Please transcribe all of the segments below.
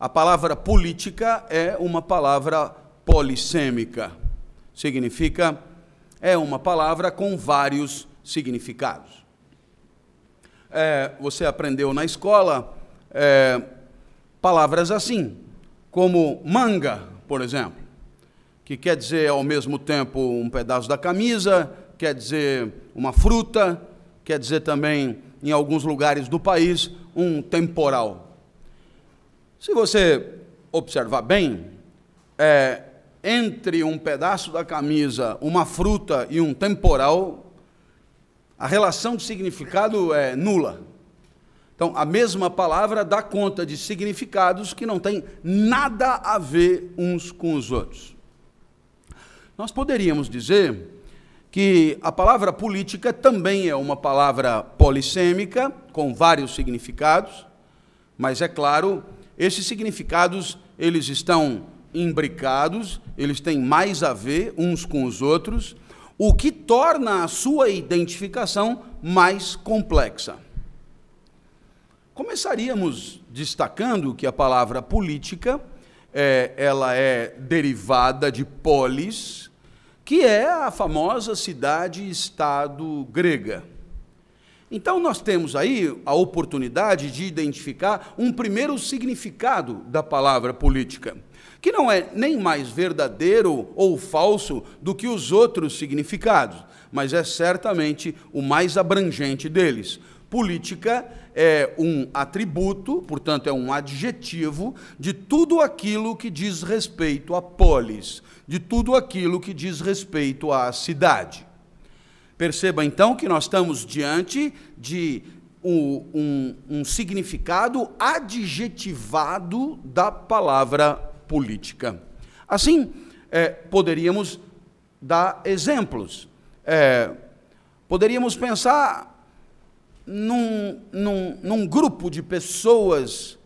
A palavra política é uma palavra polissêmica. Significa, é uma palavra com vários significados. É, você aprendeu na escola é, palavras assim, como manga, por exemplo, que quer dizer ao mesmo tempo um pedaço da camisa, quer dizer uma fruta, quer dizer também, em alguns lugares do país, um temporal. Se você observar bem, é, entre um pedaço da camisa, uma fruta e um temporal, a relação de significado é nula. Então, a mesma palavra dá conta de significados que não têm nada a ver uns com os outros. Nós poderíamos dizer que a palavra política também é uma palavra polissêmica, com vários significados, mas é claro esses significados, eles estão imbricados, eles têm mais a ver uns com os outros, o que torna a sua identificação mais complexa. Começaríamos destacando que a palavra política é, ela é derivada de polis, que é a famosa cidade-estado grega. Então, nós temos aí a oportunidade de identificar um primeiro significado da palavra política, que não é nem mais verdadeiro ou falso do que os outros significados, mas é certamente o mais abrangente deles. Política é um atributo, portanto, é um adjetivo de tudo aquilo que diz respeito à polis, de tudo aquilo que diz respeito à cidade. Perceba então que nós estamos diante de um, um, um significado adjetivado da palavra política. Assim, é, poderíamos dar exemplos. É, poderíamos pensar num, num, num, grupo de pessoas,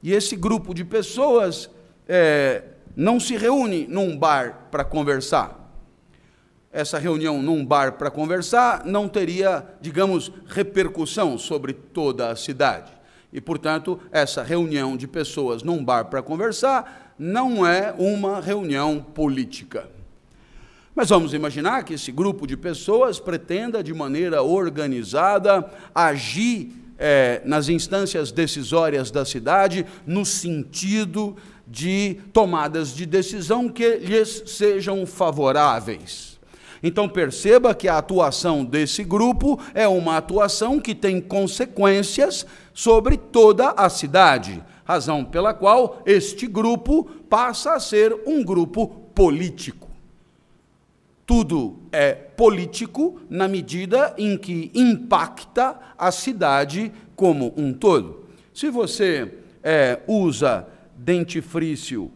e esse grupo de pessoas é, não se reúne num bar para conversar essa reunião num bar para conversar não teria, digamos, repercussão sobre toda a cidade. E, portanto, essa reunião de pessoas num bar para conversar não é uma reunião política. Mas vamos imaginar que esse grupo de pessoas pretenda, de maneira organizada, agir é, nas instâncias decisórias da cidade no sentido de tomadas de decisão que lhes sejam favoráveis. Então perceba que a atuação desse grupo é uma atuação que tem consequências sobre toda a cidade, razão pela qual este grupo passa a ser um grupo político. Tudo é político na medida em que impacta a cidade como um todo. Se você é, usa dentifrício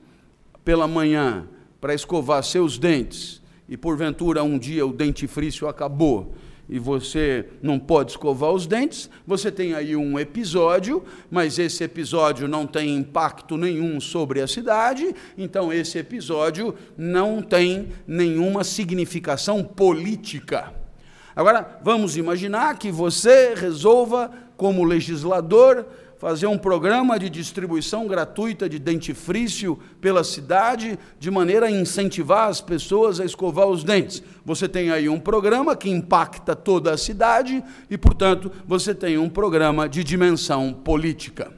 pela manhã para escovar seus dentes, e porventura um dia o dentifrício acabou e você não pode escovar os dentes, você tem aí um episódio, mas esse episódio não tem impacto nenhum sobre a cidade, então esse episódio não tem nenhuma significação política. Agora, vamos imaginar que você resolva, como legislador, fazer um programa de distribuição gratuita de dentifrício pela cidade, de maneira a incentivar as pessoas a escovar os dentes. Você tem aí um programa que impacta toda a cidade e, portanto, você tem um programa de dimensão política.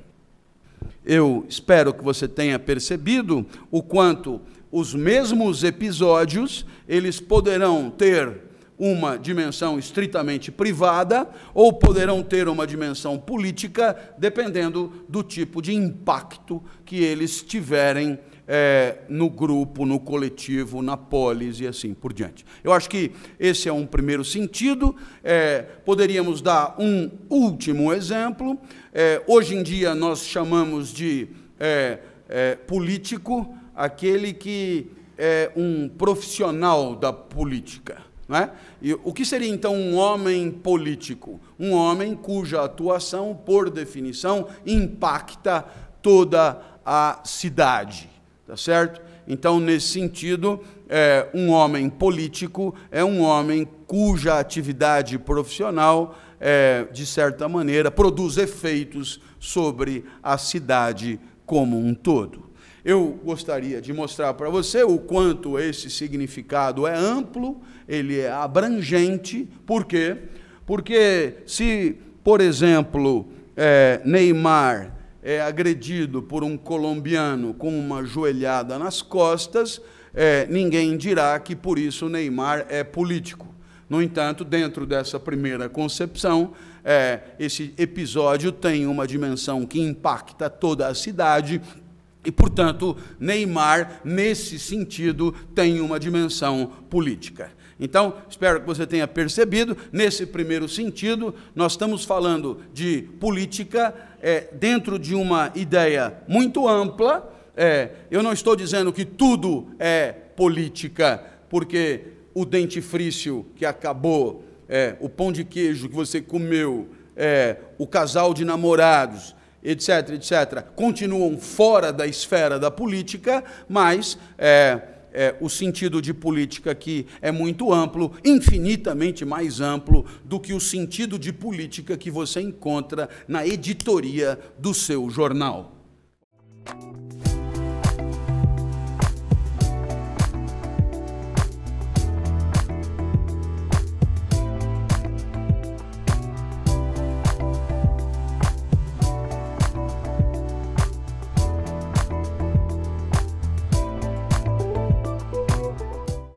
Eu espero que você tenha percebido o quanto os mesmos episódios eles poderão ter uma dimensão estritamente privada ou poderão ter uma dimensão política, dependendo do tipo de impacto que eles tiverem é, no grupo, no coletivo, na polis e assim por diante. Eu acho que esse é um primeiro sentido. É, poderíamos dar um último exemplo. É, hoje em dia nós chamamos de é, é, político aquele que é um profissional da política não é? E o que seria então um homem político? Um homem cuja atuação, por definição, impacta toda a cidade. Tá certo? Então, nesse sentido, é, um homem político é um homem cuja atividade profissional, é, de certa maneira, produz efeitos sobre a cidade como um todo. Eu gostaria de mostrar para você o quanto esse significado é amplo, ele é abrangente. Por quê? Porque se, por exemplo, é, Neymar é agredido por um colombiano com uma joelhada nas costas, é, ninguém dirá que por isso Neymar é político. No entanto, dentro dessa primeira concepção, é, esse episódio tem uma dimensão que impacta toda a cidade e, portanto, Neymar, nesse sentido, tem uma dimensão política. Então, espero que você tenha percebido, nesse primeiro sentido, nós estamos falando de política é, dentro de uma ideia muito ampla. É, eu não estou dizendo que tudo é política, porque o dentifrício que acabou, é, o pão de queijo que você comeu, é, o casal de namorados etc., etc., continuam fora da esfera da política, mas é, é, o sentido de política aqui é muito amplo, infinitamente mais amplo do que o sentido de política que você encontra na editoria do seu jornal.